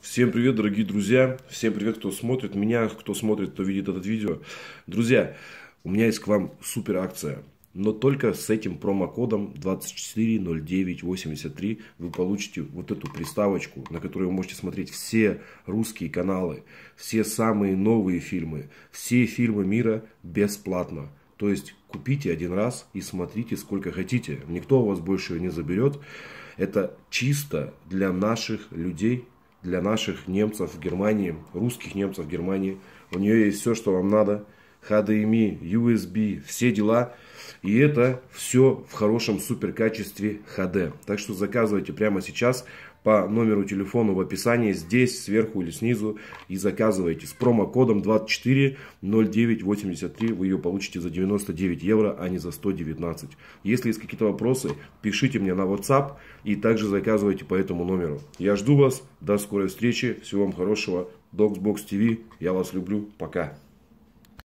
Всем привет, дорогие друзья. Всем привет, кто смотрит меня, кто смотрит, кто видит это видео. Друзья, у меня есть к вам супер акция. Но только с этим промокодом 240983 вы получите вот эту приставочку, на которой вы можете смотреть все русские каналы, все самые новые фильмы, все фильмы мира бесплатно. То есть купите один раз и смотрите сколько хотите. Никто у вас больше не заберет. Это чисто для наших людей, для наших немцев в Германии, русских немцев в Германии. У нее есть все, что вам надо – HDMI, USB, все дела. И это все в хорошем супер качестве HD. Так что заказывайте прямо сейчас по номеру телефона в описании, здесь, сверху или снизу, и заказывайте. С промокодом 240983 вы ее получите за 99 евро, а не за 119. Если есть какие-то вопросы, пишите мне на WhatsApp и также заказывайте по этому номеру. Я жду вас, до скорой встречи, всего вам хорошего. Dogsbox TV, я вас люблю, пока.